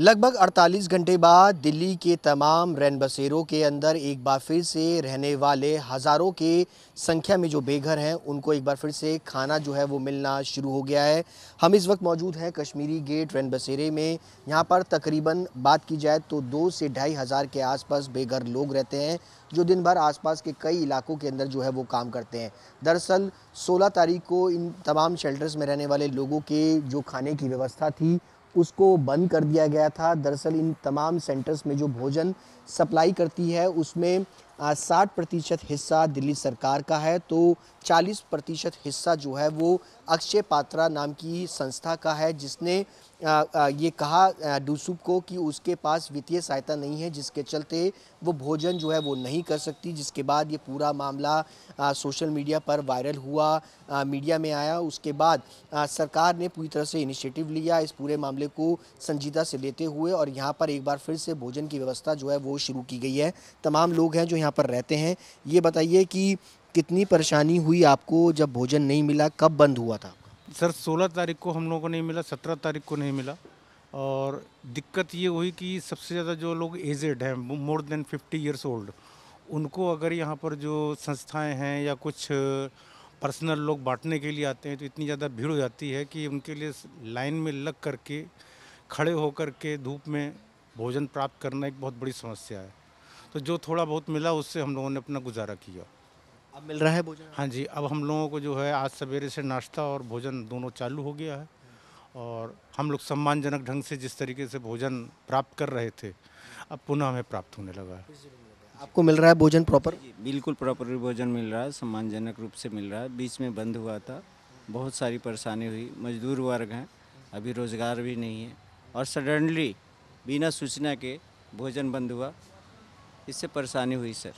लगभग 48 घंटे बाद दिल्ली के तमाम रैन बसेरों के अंदर एक बार फिर से रहने वाले हज़ारों के संख्या में जो बेघर हैं उनको एक बार फिर से खाना जो है वो मिलना शुरू हो गया है हम इस वक्त मौजूद हैं कश्मीरी गेट रैन बसेरे में यहाँ पर तकरीबन बात की जाए तो दो से ढाई हज़ार के आसपास बेघर लोग रहते हैं जो दिन भर आसपास के कई इलाकों के अंदर जो है वो काम करते हैं दरअसल 16 तारीख को इन तमाम शेल्टर्स में रहने वाले लोगों के जो खाने की व्यवस्था थी उसको बंद कर दिया गया था दरअसल इन तमाम सेंटर्स में जो भोजन सप्लाई करती है उसमें साठ प्रतिशत हिस्सा दिल्ली सरकार का है तो चालीस प्रतिशत हिस्सा जो है वो अक्षय पात्रा नाम की संस्था का है जिसने ये कहा डूसुप को कि उसके पास वित्तीय सहायता नहीं है जिसके चलते वो भोजन जो है वो नहीं कर सकती जिसके बाद ये पूरा मामला सोशल मीडिया पर वायरल हुआ मीडिया में आया उसके बाद सरकार ने पूरी तरह से इनिशिएटिव लिया इस पूरे मामले को संजीदा से लेते हुए और यहाँ पर एक बार फिर से भोजन की व्यवस्था जो है वो शुरू की गई है तमाम लोग हैं जो यहाँ यहाँ पर रहते हैं ये बताइए कि कितनी परेशानी हुई आपको जब भोजन नहीं मिला कब बंद हुआ था सर 16 तारीख को हम लोगों को नहीं मिला 17 तारीख को नहीं मिला और दिक्कत ये हुई कि सबसे ज़्यादा जो लोग एजेड हैं मोर देन 50 इयर्स ओल्ड उनको अगर यहाँ पर जो संस्थाएं हैं या कुछ पर्सनल लोग बांटने के लिए आते हैं तो इतनी ज़्यादा भीड़ हो जाती है कि उनके लिए लाइन में लग करके खड़े होकर के धूप में भोजन प्राप्त करना एक बहुत बड़ी समस्या है तो जो थोड़ा बहुत मिला उससे हम लोगों ने अपना गुजारा किया अब मिल रहा है भोजन हाँ जी अब हम लोगों को जो है आज सवेरे से नाश्ता और भोजन दोनों चालू हो गया है और हम लोग सम्मानजनक ढंग से जिस तरीके से भोजन प्राप्त कर रहे थे अब पुनः हमें प्राप्त होने लगा है आपको मिल रहा है भोजन प्रॉपर बिल्कुल प्रॉपर भोजन मिल रहा है सम्मानजनक रूप से मिल रहा है बीच में बंद हुआ था बहुत सारी परेशानी हुई मजदूर वर्ग हैं अभी रोज़गार भी नहीं है और सडनली बिना सूचना के भोजन बंद हुआ इससे परेशानी हुई सर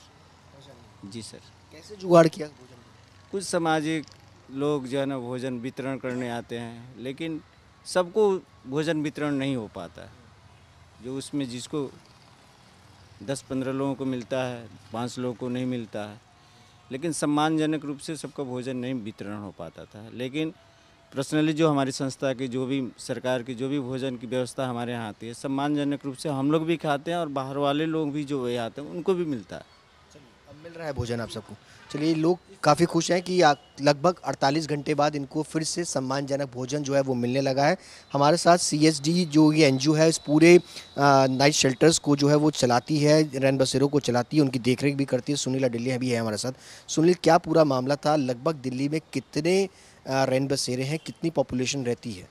जी सर कैसे जुगाड़ किया भोजन कुछ सामाजिक लोग जो है ना भोजन वितरण करने आते हैं लेकिन सबको भोजन वितरण नहीं हो पाता है जो उसमें जिसको दस पंद्रह लोगों को मिलता है पाँच लोगों को नहीं मिलता है लेकिन सम्मानजनक रूप से सबका भोजन नहीं वितरण हो पाता था लेकिन पर्सनली जो हमारी संस्था की जो भी सरकार की जो भी भोजन की व्यवस्था हमारे यहाँ आती है सम्मानजनक रूप से हम लोग भी खाते हैं और बाहर वाले लोग भी जो वही आते हैं उनको भी मिलता है अब मिल रहा है भोजन आप सबको चलिए लोग काफ़ी खुश हैं कि लगभग 48 घंटे बाद इनको फिर से सम्मानजनक भोजन जो है वो मिलने लगा है हमारे साथ सीएसडी जो ये एनजीओ है इस पूरे नाइट शेल्टर्स को जो है वो चलाती है रैन बसेरों को चलाती है उनकी देखरेख भी करती है सुनील अडिल्ली भी है हमारे साथ सुनील क्या पूरा मामला था लगभग दिल्ली में कितने रैन बसेरे हैं कितनी पॉपुलेशन रहती है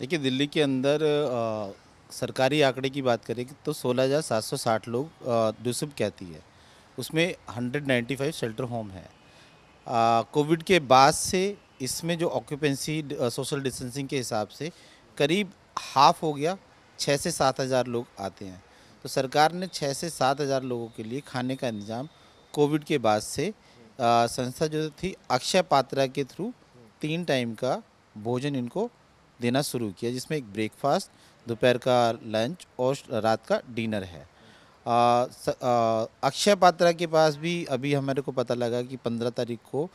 देखिए दिल्ली के अंदर आ, सरकारी आंकड़े की बात करें तो 16,760 लोग दूसब कहती है उसमें 195 शेल्टर होम है कोविड के बाद से इसमें जो ऑक्यूपेंसी सोशल डिस्टेंसिंग के हिसाब से करीब हाफ हो गया छः से सात हज़ार लोग आते हैं तो सरकार ने छः से सात हज़ार लोगों के लिए खाने का इंतजाम कोविड के बाद से संस्था जो थी अक्षय पात्रा के थ्रू तीन टाइम का भोजन इनको देना शुरू किया जिसमें एक ब्रेकफास्ट दोपहर का लंच और रात का डिनर है अक्षय पात्रा के पास भी अभी हमारे को पता लगा कि पंद्रह तारीख को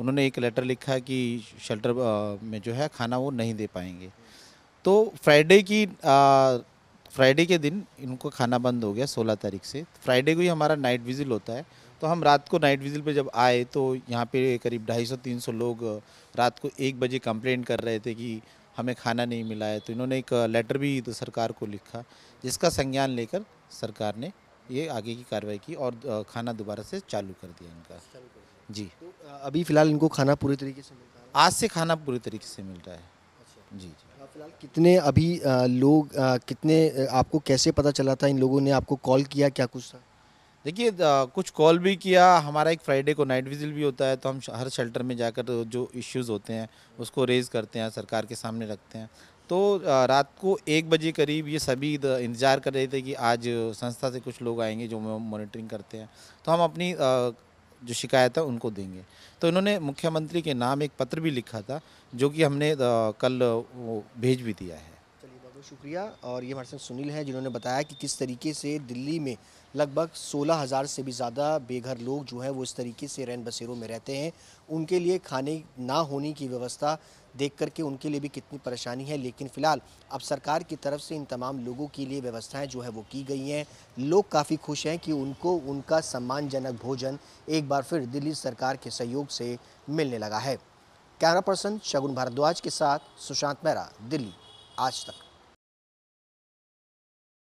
उन्होंने एक लेटर लिखा कि शेल्टर में जो है खाना वो नहीं दे पाएंगे तो फ्राइडे की फ्राइडे के दिन इनको खाना बंद हो गया सोलह तारीख से फ्राइडे को ही हमारा नाइट विजिल होता है तो हम रात को नाइट विजिल पे जब आए तो यहाँ पे करीब ढाई सौ तीन सौ लोग रात को एक बजे कंप्लेंट कर रहे थे कि हमें खाना नहीं मिला है तो इन्होंने एक लेटर भी तो सरकार को लिखा जिसका संज्ञान लेकर सरकार ने ये आगे की कार्रवाई की और खाना दोबारा से चालू कर दिया इनका जी तो अभी फ़िलहाल इनको खाना पूरी तरीके से मिल रहा है आज से खाना पूरी तरीके से मिल रहा है अच्छा। जी जी फिलहाल कितने अभी लोग कितने आपको कैसे पता चला था इन लोगों ने आपको कॉल किया क्या कुछ था देखिए कुछ कॉल भी किया हमारा एक फ्राइडे को नाइट विजिल भी होता है तो हम हर शेल्टर में जाकर तो जो इश्यूज़ होते हैं उसको रेज़ करते हैं सरकार के सामने रखते हैं तो रात को एक बजे करीब ये सभी इंतज़ार कर रहे थे कि आज संस्था से कुछ लोग आएंगे जो मॉनिटरिंग करते हैं तो हम अपनी जो शिकायत है उनको देंगे तो इन्होंने मुख्यमंत्री के नाम एक पत्र भी लिखा था जो कि हमने कल भेज भी दिया है बहुत शुक्रिया और ये हमारे साथ सुनील हैं जिन्होंने बताया कि किस तरीके से दिल्ली में लगभग सोलह हज़ार से भी ज़्यादा बेघर लोग जो हैं वो इस तरीके से रैन बसेरों में रहते हैं उनके लिए खाने ना होने की व्यवस्था देख करके उनके लिए भी कितनी परेशानी है लेकिन फ़िलहाल अब सरकार की तरफ से इन तमाम लोगों के लिए व्यवस्थाएं जो है वो की गई हैं लोग काफ़ी खुश हैं कि उनको उनका सम्मानजनक भोजन एक बार फिर दिल्ली सरकार के सहयोग से मिलने लगा है कैमरा पर्सन शगुन भारद्वाज के साथ सुशांत मेहरा दिल्ली आज तक